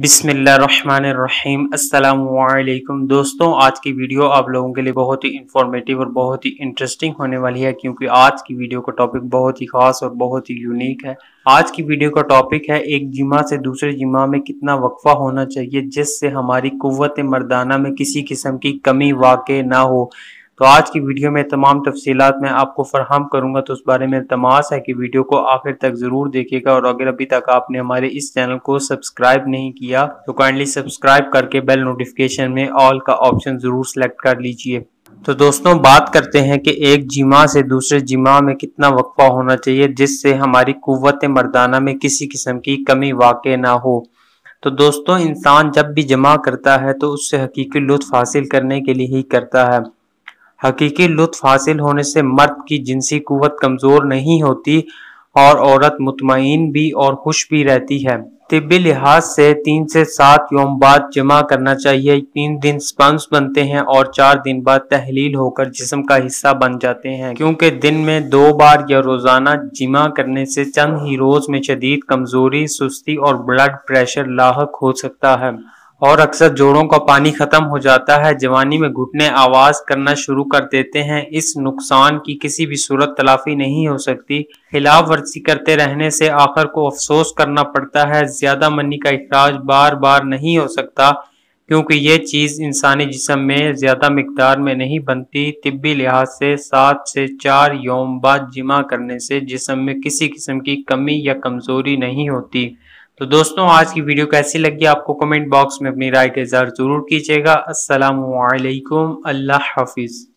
بسم اللہ الرحمن الرحیم السلام علیکم دوستوں آج کی ویڈیو آپ لوگوں کے لیے بہت ہی انفارمیٹیو اور بہت ہی انٹرسٹنگ ہونے والی ہے کیونکہ آج کی ویڈیو کا ٹاپک بہت ہی خاص اور بہت ہی یونیک ہے آج کی ویڈیو کا ٹاپک ہے ایک جمعہ سے دوسرے جمعہ میں کتنا وقفہ ہونا چاہیے جس سے ہماری قوت مردانہ میں کسی قسم کی کمی واقع نہ ہو تو آج کی ویڈیو میں تمام تفصیلات میں آپ کو فراہم کروں گا تو اس بارے میں تماس ہے کہ ویڈیو کو آخر تک ضرور دیکھے گا اور اگر ابھی تک آپ نے ہمارے اس چینل کو سبسکرائب نہیں کیا تو کائنڈلی سبسکرائب کر کے بیل نوٹیفیکیشن میں آل کا آپشن ضرور سلیکٹ کر لیجئے تو دوستوں بات کرتے ہیں کہ ایک جمعہ سے دوسرے جمعہ میں کتنا وقفہ ہونا چاہیے جس سے ہماری قوت مردانہ میں کسی قسم کی کمی واقع نہ ہو تو دوستوں انسان جب بھی جمع کرتا ہے تو اس سے حقیقی لطف حاصل کرنے کے لیے ہی کرتا ہے حقیقی لطف حاصل ہونے سے مرد کی جنسی قوت کمزور نہیں ہوتی اور عورت مطمئن بھی اور خوش بھی رہتی ہے طبی لحاظ سے تین سے سات یوم بعد جمع کرنا چاہیے تین دن سپنس بنتے ہیں اور چار دن بعد تحلیل ہو کر جسم کا حصہ بن جاتے ہیں کیونکہ دن میں دو بار یا روزانہ جمع کرنے سے چند ہی روز میں شدید کمزوری سستی اور بلڈ پریشر لاحق ہو سکتا ہے اور اکثر جوڑوں کا پانی ختم ہو جاتا ہے جوانی میں گھٹنے آواز کرنا شروع کر دیتے ہیں اس نقصان کی کسی بھی صورت تلافی نہیں ہو سکتی خلاف ورزی کرتے رہنے سے آخر کو افسوس کرنا پڑتا ہے زیادہ منی کا اخراج بار بار نہیں ہو سکتا کیونکہ یہ چیز انسانی جسم میں زیادہ مقدار میں نہیں بنتی طبی لحاظ سے سات سے چار یوم بعد جمع کرنے سے جسم میں کسی قسم کی کمی یا کمزوری نہیں ہوتی تو دوستوں آج کی ویڈیو کیسی لگ آپ کو کمنٹ باکس میں اپنی رائے کا اظہار ضرور کیجیے گا السلام علیکم اللہ حافظ